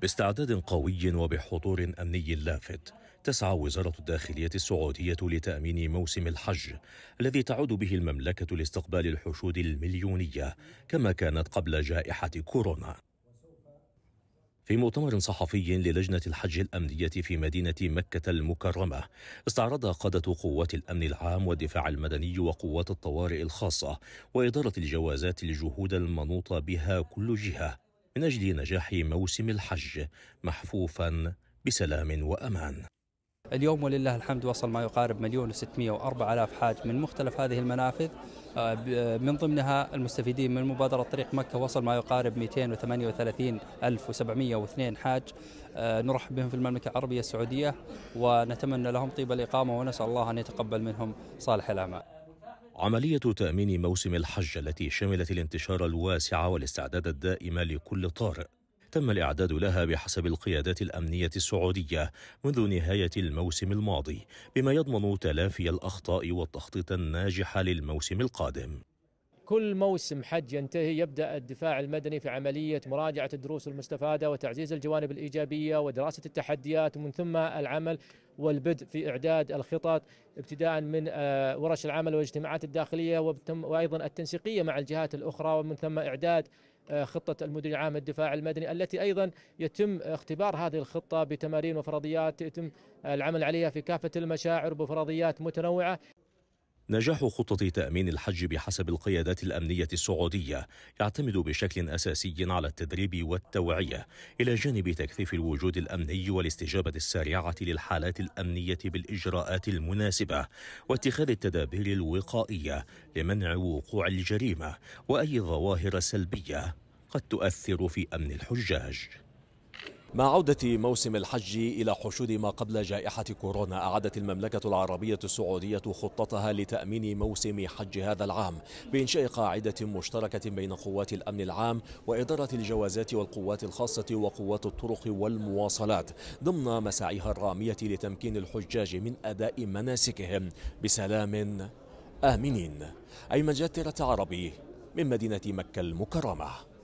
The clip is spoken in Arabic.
باستعداد قوي وبحضور امني لافت تسعى وزاره الداخليه السعوديه لتامين موسم الحج الذي تعود به المملكه لاستقبال الحشود المليونيه كما كانت قبل جائحه كورونا في مؤتمر صحفي للجنة الحج الأمنية في مدينة مكة المكرمة استعرض قادة قوات الأمن العام والدفاع المدني وقوات الطوارئ الخاصة وإدارة الجوازات الجهود المنوطة بها كل جهة من أجل نجاح موسم الحج محفوفا بسلام وأمان اليوم ولله الحمد وصل ما يقارب مليون وستمائة وأربع آلاف حاج من مختلف هذه المنافذ آه، آه، من ضمنها المستفيدين من مبادرة طريق مكة وصل ما يقارب 238702 حاج آه، نرحب بهم في المملكة العربية السعودية ونتمنى لهم طيب الإقامة ونسأل الله أن يتقبل منهم صالح الأعمال عملية تأمين موسم الحج التي شملت الانتشار الواسع والاستعداد الدائم لكل طارئ تم الإعداد لها بحسب القيادات الأمنية السعودية منذ نهاية الموسم الماضي بما يضمن تلافي الأخطاء والتخطيط الناجح للموسم القادم كل موسم حج ينتهي يبدا الدفاع المدني في عمليه مراجعه الدروس المستفاده وتعزيز الجوانب الايجابيه ودراسه التحديات ومن ثم العمل والبدء في اعداد الخطط ابتداء من آه، ورش العمل والاجتماعات الداخليه وايضا التنسيقيه مع الجهات الاخرى ومن ثم اعداد آه، خطة المدير العام الدفاع المدني التي أيضا يتم اختبار هذه الخطة بتمارين وفرضيات يتم العمل عليها في كافة المشاعر بفرضيات متنوعة نجاح خطة تأمين الحج بحسب القيادات الأمنية السعودية يعتمد بشكل أساسي على التدريب والتوعية إلى جانب تكثيف الوجود الأمني والاستجابة السريعة للحالات الأمنية بالإجراءات المناسبة واتخاذ التدابير الوقائية لمنع وقوع الجريمة وأي ظواهر سلبية قد تؤثر في أمن الحجاج مع عودة موسم الحج إلى حشود ما قبل جائحة كورونا أعادت المملكة العربية السعودية خطتها لتأمين موسم حج هذا العام بإنشاء قاعدة مشتركة بين قوات الأمن العام وإدارة الجوازات والقوات الخاصة وقوات الطرق والمواصلات ضمن مساعيها الرامية لتمكين الحجاج من أداء مناسكهم بسلام آمنين أيمن جاترة عربي من مدينة مكة المكرمة